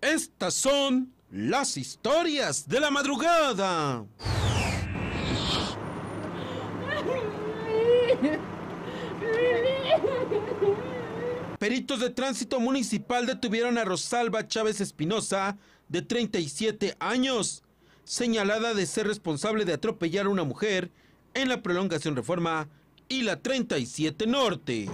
Estas son las historias de la madrugada. Peritos de tránsito municipal detuvieron a Rosalba Chávez Espinosa, de 37 años, señalada de ser responsable de atropellar a una mujer en la prolongación reforma y la 37 Norte.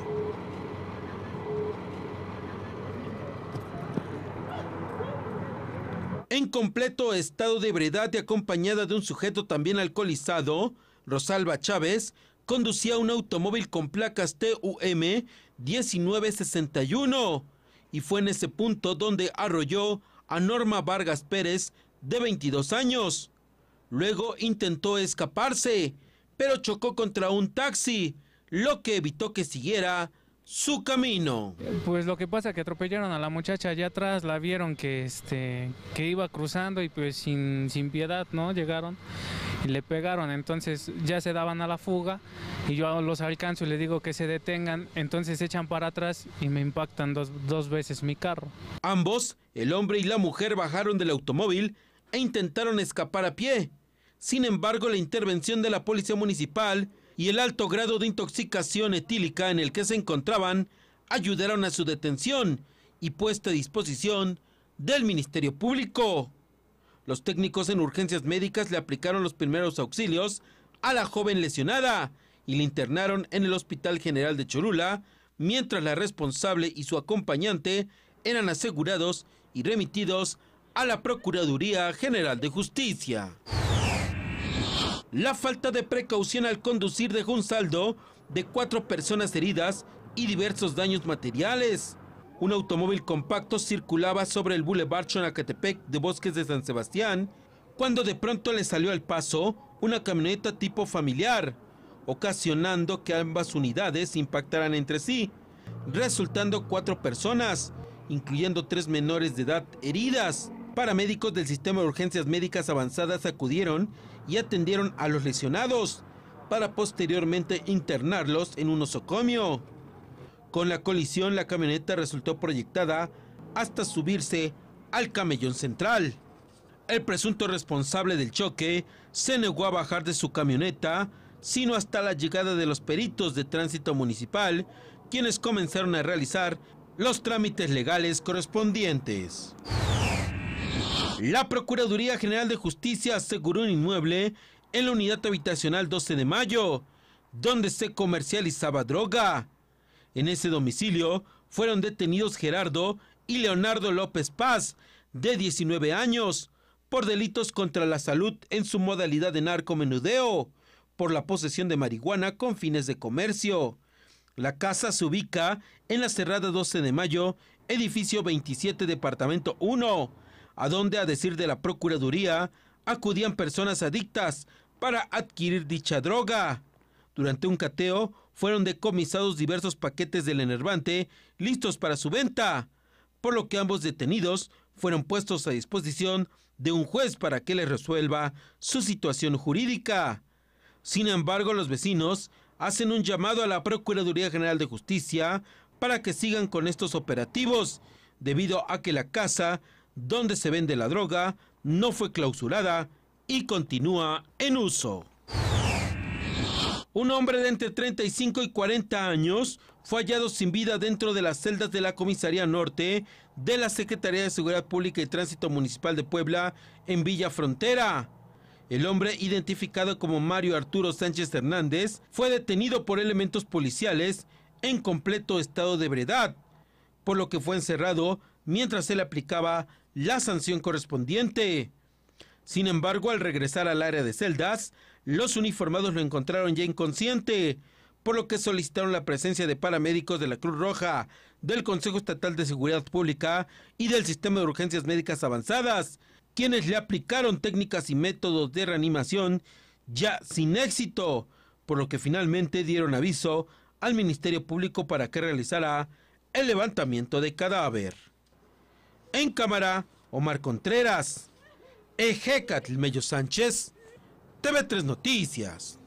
En completo estado de ebriedad y acompañada de un sujeto también alcoholizado, Rosalba Chávez conducía un automóvil con placas TUM 1961 y fue en ese punto donde arrolló a Norma Vargas Pérez de 22 años. Luego intentó escaparse, pero chocó contra un taxi, lo que evitó que siguiera su camino. Pues lo que pasa es que atropellaron a la muchacha allá atrás, la vieron que este que iba cruzando y pues sin, sin piedad, ¿no? Llegaron y le pegaron, entonces ya se daban a la fuga y yo los alcanzo y le digo que se detengan, entonces echan para atrás y me impactan dos veces mi carro. Ambos, el hombre y la mujer, bajaron del automóvil e intentaron escapar a pie. Sin embargo, la intervención de la policía municipal y el alto grado de intoxicación etílica en el que se encontraban ayudaron a su detención y puesta a disposición del Ministerio Público. Los técnicos en urgencias médicas le aplicaron los primeros auxilios a la joven lesionada y la internaron en el Hospital General de Cholula, mientras la responsable y su acompañante eran asegurados y remitidos a la Procuraduría General de Justicia. La falta de precaución al conducir dejó un saldo de cuatro personas heridas y diversos daños materiales. Un automóvil compacto circulaba sobre el bulevar Chonacatepec de Bosques de San Sebastián cuando de pronto le salió al paso una camioneta tipo familiar, ocasionando que ambas unidades impactaran entre sí, resultando cuatro personas, incluyendo tres menores de edad heridas. Paramédicos del Sistema de Urgencias Médicas Avanzadas acudieron y atendieron a los lesionados para posteriormente internarlos en un osocomio. Con la colisión, la camioneta resultó proyectada hasta subirse al camellón central. El presunto responsable del choque se negó a bajar de su camioneta, sino hasta la llegada de los peritos de tránsito municipal, quienes comenzaron a realizar los trámites legales correspondientes. La Procuraduría General de Justicia aseguró un inmueble en la unidad habitacional 12 de mayo, donde se comercializaba droga. En ese domicilio fueron detenidos Gerardo y Leonardo López Paz, de 19 años, por delitos contra la salud en su modalidad de narcomenudeo, por la posesión de marihuana con fines de comercio. La casa se ubica en la cerrada 12 de mayo, edificio 27, departamento 1 a donde, a decir de la Procuraduría, acudían personas adictas para adquirir dicha droga. Durante un cateo fueron decomisados diversos paquetes del enervante listos para su venta, por lo que ambos detenidos fueron puestos a disposición de un juez para que le resuelva su situación jurídica. Sin embargo, los vecinos hacen un llamado a la Procuraduría General de Justicia para que sigan con estos operativos, debido a que la casa donde se vende la droga, no fue clausurada y continúa en uso. Un hombre de entre 35 y 40 años fue hallado sin vida dentro de las celdas de la Comisaría Norte de la Secretaría de Seguridad Pública y Tránsito Municipal de Puebla en Villa Frontera. El hombre, identificado como Mario Arturo Sánchez Hernández, fue detenido por elementos policiales en completo estado de ebriedad, por lo que fue encerrado mientras él aplicaba la sanción correspondiente. Sin embargo, al regresar al área de celdas, los uniformados lo encontraron ya inconsciente, por lo que solicitaron la presencia de paramédicos de la Cruz Roja, del Consejo Estatal de Seguridad Pública y del Sistema de Urgencias Médicas Avanzadas, quienes le aplicaron técnicas y métodos de reanimación ya sin éxito, por lo que finalmente dieron aviso al Ministerio Público para que realizara el levantamiento de cadáver. En cámara, Omar Contreras, Ejecatl Mello Sánchez, TV3 Noticias.